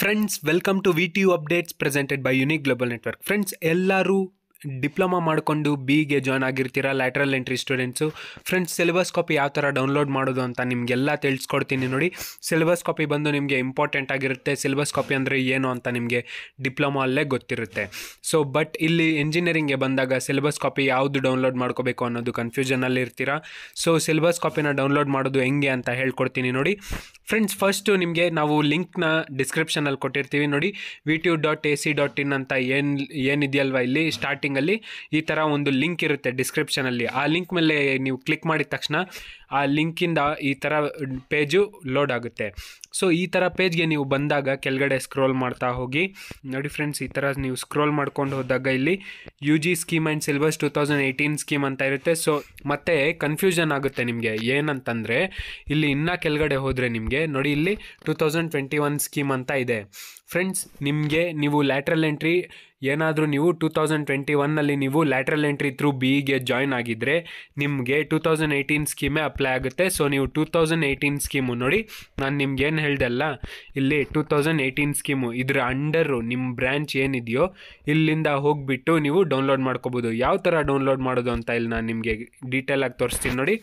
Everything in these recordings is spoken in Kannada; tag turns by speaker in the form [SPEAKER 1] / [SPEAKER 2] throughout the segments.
[SPEAKER 1] friends welcome to V T U updates presented by unique global network friends ಎಲ್ಲರೂ ಡಿಪ್ಲೊಮಾ ಮಾಡಿಕೊಂಡು ಬಿಗೆ ಜಾಯ್ನ್ ಆಗಿರ್ತೀರಾ lateral entry students friends syllabus copy ಯಾವ ಥರ ಡೌನ್ಲೋಡ್ ಮಾಡೋದು ಅಂತ ನಿಮಗೆಲ್ಲ ತಿಳಿಸ್ಕೊಡ್ತೀನಿ ನೋಡಿ ಸಿಲೆಬಸ್ ಕಾಪಿ ಬಂದು ನಿಮಗೆ ಇಂಪಾರ್ಟೆಂಟ್ ಆಗಿರುತ್ತೆ ಸಿಲೆಬಸ್ ಕಾಪಿ ಅಂದರೆ ಏನು ಅಂತ ನಿಮಗೆ ಡಿಪ್ಲೊಮಾ ಅಲ್ಲೇ ಗೊತ್ತಿರುತ್ತೆ ಸೊ ಬಟ್ ಇಲ್ಲಿ ಇಂಜಿನಿಯರಿಂಗ್ಗೆ ಬಂದಾಗ ಸಿಲೆಬಸ್ ಕಾಪಿ ಯಾವುದು ಡೌನ್ಲೋಡ್ ಮಾಡ್ಕೋಬೇಕು ಅನ್ನೋದು ಕನ್ಫ್ಯೂಷನಲ್ಲಿ ಇರ್ತೀರಾ ಸೊ ಸಿಲೆಬಸ್ ಕಾಪಿನ ಡೌನ್ಲೋಡ್ ಮಾಡೋದು ಹೆಂಗೆ ಅಂತ ಹೇಳ್ಕೊಡ್ತೀನಿ ನೋಡಿ ಫ್ರೆಂಡ್ಸ್ ಫಸ್ಟು ನಿಮಗೆ ನಾವು ಲಿಂಕ್ನ ಡಿಸ್ಕ್ರಿಪ್ಷನಲ್ಲಿ ಕೊಟ್ಟಿರ್ತೀವಿ ನೋಡಿ V T U dot A C dot in ಏನು ಏನಿದೆಯಲ್ವ ಇಲ್ಲಿ ಸ್ಟಾರ್ಟಿಂಗ್ ಸೆಟ್ಟಿಂಗಲ್ಲಿ ಈ ಥರ ಒಂದು ಲಿಂಕ್ ಇರುತ್ತೆ ಡಿಸ್ಕ್ರಿಪ್ಷನಲ್ಲಿ ಆ ಲಿಂಕ್ ಮೇಲೆ ನೀವು ಕ್ಲಿಕ್ ಮಾಡಿದ ತಕ್ಷಣ ಆ ಲಿಂಕಿಂದ ಈ ಥರ ಪೇಜು ಲೋಡ್ ಆಗುತ್ತೆ ಸೊ ಈ ಥರ ಪೇಜ್ಗೆ ನೀವು ಬಂದಾಗ ಕೆಳಗಡೆ ಸ್ಕ್ರೋಲ್ ಮಾಡ್ತಾ ಹೋಗಿ ನೋಡಿ ಫ್ರೆಂಡ್ಸ್ ಈ ಥರ ನೀವು ಸ್ಕ್ರೋಲ್ ಮಾಡ್ಕೊಂಡು ಹೋದಾಗ ಇಲ್ಲಿ U G scheme and syllabus two thousand eighteen scheme ಅಂತ ಇರುತ್ತೆ ಸೊ ಮತ್ತೆ ಕನ್ಫ್ಯೂಷನ್ ಆಗುತ್ತೆ ನಿಮಗೆ ಏನಂತಂದರೆ ಇಲ್ಲಿ ಇನ್ನೂ ಕೆಳಗಡೆ ಹೋದರೆ ನಿಮಗೆ ನೋಡಿ ಇಲ್ಲಿ two thousand twenty one scheme ಅಂತ ಇದೆ ಫ್ರೆಂಡ್ಸ್ ನಿಮಗೆ ನೀವು ಲ್ಯಾಟ್ರಲ್ ಎಂಟ್ರಿ ಏನಾದರೂ ನೀವು ಟೂ ತೌಸಂಡ್ ಟ್ವೆಂಟಿ ಒನ್ನಲ್ಲಿ ನೀವು ಲ್ಯಾಟ್ರಲ್ ಎಂಟ್ರಿ ತ್ರೂ ಬಿಗೆ ಜಾಯ್ನ್ ಆಗಿದ್ದರೆ ನಿಮಗೆ ಟೂ ತೌಸಂಡ್ ಏಯ್ಟೀನ್ ಸ್ಕೀಮೇ ಅಪ್ಲೈ ಆಗುತ್ತೆ ಸೊ ನೀವು ಟೂ ತೌಸಂಡ್ ಏಯ್ಟೀನ್ ಸ್ಕೀಮು ನೋಡಿ ನಾನು ನಿಮ್ಗೆ ಏನು ಅಲ್ಲ ಇಲ್ಲಿ ಟೂ ತೌಸಂಡ್ ಏಯ್ಟೀನ್ ಸ್ಕೀಮು ಇದ್ರ ಅಂಡರು ನಿಮ್ಮ ಬ್ರ್ಯಾಂಚ್ ಏನಿದೆಯೋ ಇಲ್ಲಿಂದ ಹೋಗಿಬಿಟ್ಟು ನೀವು ಡೌನ್ಲೋಡ್ ಮಾಡ್ಕೋಬೋದು ಯಾವ ಥರ ಡೌನ್ಲೋಡ್ ಮಾಡೋದು ಅಂತ ಇಲ್ಲಿ ನಾನು ನಿಮಗೆ ಡೀಟೇಲಾಗಿ ತೋರಿಸ್ತೀನಿ ನೋಡಿ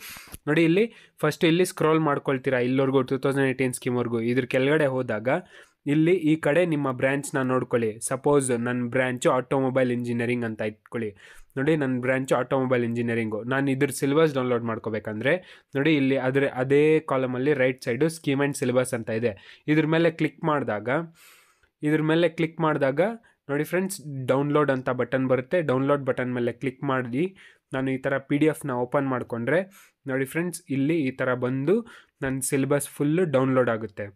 [SPEAKER 1] ನೋಡಿ ಇಲ್ಲಿ ಫಸ್ಟ್ ಇಲ್ಲಿ ಸ್ಕ್ರೋಲ್ ಮಾಡ್ಕೊಳ್ತೀರಾ ಇಲ್ಲಿವರೆಗೂ ಟೂ ತೌಸಂಡ್ ಏಯ್ಟೀನ್ ಸ್ಕೀಮ್ವರೆಗೂ ಇದ್ರ ಕೆಳಗಡೆ ಹೋದಾಗ ಇಲ್ಲಿ ಈ ಕಡೆ ನಿಮ್ಮ ಬ್ರ್ಯಾಂಚ್ನ ನೋಡ್ಕೊಳ್ಳಿ ಸಪೋಸ್ ನನ್ನ ಬ್ರ್ಯಾಂಚು ಆಟೋಮೊಬೈಲ್ ಇಂಜಿನಿಯರಿಂಗ್ ಅಂತ ಇಟ್ಕೊಳ್ಳಿ ನೋಡಿ ನನ್ನ ಬ್ರ್ಯಾಂಚು ಆಟೋಮೊಬೈಲ್ ಇಂಜಿನಿಯರಿಂಗು ನಾನು ಇದ್ರ ಸಿಲೆಬಸ್ ಡೌನ್ಲೋಡ್ ಮಾಡ್ಕೋಬೇಕಂದ್ರೆ ನೋಡಿ ಇಲ್ಲಿ ಅದರ ಅದೇ ಕಾಲಮಲ್ಲಿ right side scheme and syllabus ಅಂತ ಇದೆ ಇದ್ರ ಮೇಲೆ ಕ್ಲಿಕ್ ಮಾಡಿದಾಗ ಇದ್ರ ಮೇಲೆ ಕ್ಲಿಕ್ ಮಾಡಿದಾಗ ನೋಡಿ ಫ್ರೆಂಡ್ಸ್ ಡೌನ್ಲೋಡ್ ಅಂತ ಬಟನ್ ಬರುತ್ತೆ ಡೌನ್ಲೋಡ್ ಬಟನ್ ಮೇಲೆ ಕ್ಲಿಕ್ ಮಾಡಿ ನಾನು ಈ ಥರ ಪಿ ಡಿ ಎಫ್ನ ಓಪನ್ ಮಾಡಿಕೊಂಡ್ರೆ ನೋಡಿ ಫ್ರೆಂಡ್ಸ್ ಇಲ್ಲಿ ಈ ಥರ ಬಂದು ನನ್ನ ಸಿಲೆಬಸ್ ಫುಲ್ಲು ಡೌನ್ಲೋಡ್ ಆಗುತ್ತೆ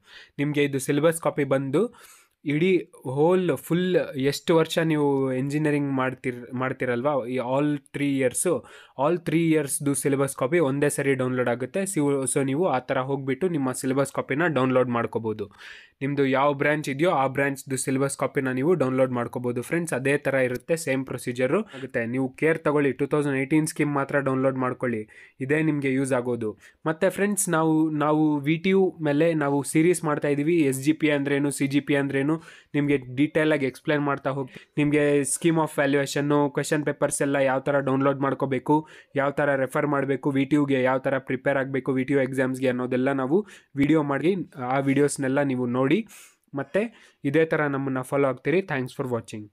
[SPEAKER 1] ನಿಮಗೆ ಇದು ಸಿಲೆಬಸ್ ಕಾಪಿ ಬಂದು ಇಡೀ ಹೋಲ್ ಫುಲ್ ಎಷ್ಟು ವರ್ಷ ನೀವು ಇಂಜಿನಿಯರಿಂಗ್ ಮಾಡ್ತಿರ್ ಮಾಡ್ತಿರಲ್ವಾ ಈ all three years all three ಇಯರ್ಸ್ದು ಸಿಲೆಬಸ್ ಕಾಪಿ ಒಂದೇ ಸರಿ ಡೌನ್ಲೋಡ್ ಆಗುತ್ತೆ ಸಿ ಸೊ ನೀವು ಆ ಥರ ಹೋಗಿಬಿಟ್ಟು ನಿಮ್ಮ ಸಿಲೆಬಸ್ ಕಾಪಿನ ಡೌನ್ಲೋಡ್ ಮಾಡ್ಕೋಬೋದು ನಿಮ್ಮದು ಯಾವ ಬ್ರ್ಯಾಂಚ್ ಇದೆಯೋ ಆ ಬ್ರ್ಯಾಂಚ್ದು ಸಿಲೆಬಸ್ ಕಾಪಿನ ನೀವು ಡೌನ್ಲೋಡ್ ಮಾಡ್ಕೋಬೋದು ಫ್ರೆಂಡ್ಸ್ ಅದೇ ಥರ ಇರುತ್ತೆ ಸೇಮ್ ಪ್ರೊಸೀಜರು ಆಗುತ್ತೆ ನೀವು ಕೇರ್ ತಗೊಳ್ಳಿ ಟೂ ತೌಸಂಡ್ ಏಯ್ಟೀನ್ ಸ್ಕೀಮ್ ಮಾತ್ರ ಡೌನ್ಲೋಡ್ ಮಾಡ್ಕೊಳ್ಳಿ ಇದೇ ನಿಮಗೆ ಯೂಸ್ ಆಗೋದು ಮತ್ತು ಫ್ರೆಂಡ್ಸ್ ನಾವು ನಾವು ವಿ ಟಿ ಯು ಮೇಲೆ ನಾವು ಸೀರೀಸ್ ಮಾಡ್ತಾ ಇದ್ದೀವಿ ಎಸ್ ಜಿ ಪಿ ಅಂದ್ರೇನು ಸಿ ಜಿ ಪಿ ಅಂದ್ರೇನು ನಾನು ನಿಮಗೆ ಡೀಟೇಲಾಗಿ ಎಕ್ಸ್ಪ್ಲೈನ್ ಮಾಡ್ತಾ ಹೋಗಿ ನಿಮಗೆ ಸ್ಕೀಮ್ ಆಫ್ ವ್ಯಾಲ್ಯೂಯೇಷನ್ನು ಕ್ವೆಶನ್ ಪೇಪರ್ಸ್ ಎಲ್ಲ ಯಾವ ಥರ ಡೌನ್ಲೋಡ್ ಮಾಡ್ಕೋಬೇಕು ಯಾವ ಥರ ರೆಫರ್ ಮಾಡಬೇಕು ವಿ ಟಿ ಯುಗೆ ಯಾವ ಥರ ಪ್ರಿಪೇರ್ ಆಗಬೇಕು ವಿ ಟಿ ಯು ಎಕ್ಸಾಮ್ಸ್ಗೆ ಅನ್ನೋದೆಲ್ಲ ನಾವು ವಿಡಿಯೋ ಮಾಡಿ ಆ ವಿಡಿಯೋಸ್ನೆಲ್ಲ ನೀವು ನೋಡಿ ಮತ್ತು ಇದೇ ಥರ ನಮ್ಮನ್ನು ಫಾಲೋ ಆಗ್ತೀರಿ ಥ್ಯಾಂಕ್ಸ್ ಫಾರ್ ವಾಚಿಂಗ್